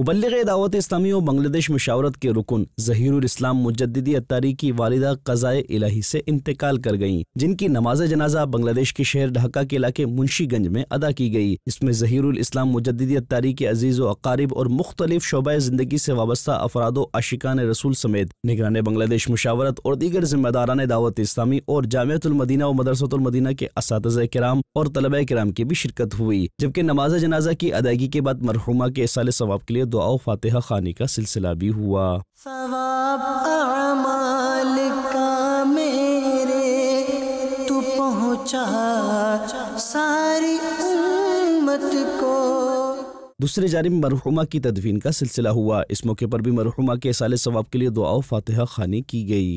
मुबलग दावत इस्लामी और बांग्लादेश मशावरत के रुकन जहीर इस्लाम मुजदी अतारी की वालदा कज़ाए इलाही से इंतकाल कर गयी जिनकी नमाज जनाजा बांग्लादेश के शहर ढाका के इलाके मुंशीगंज में अदा की गई इसमें जहीरस्लाम मुजदी अतारी के अजीज़ व अकारीब और मुख्तलिफ शोबा ज़िंदगी से वाबस्ता अफरादो आशिकान रसूल समेत निगरान बांग्लादेश मशावरत और दीगर जिम्मेदारान दावत इस्लामी और जामतुलमदीना और मदरसतुलमदीना के इस कराम और तलबा कराम की भी शिरकत हुई जबकि नमाज जनाजा की अदायगी के बाद मरहुमा के साल सवाब के लिए दुआ फातहा खानी का सिलसिला भी हुआ पहुँचा सारी को दूसरे जानब मरहुमा की तदवीन का सिलसिला हुआ इस मौके पर भी मरहुमा के साल सवाब के लिए दुआ फातहा खानी की गई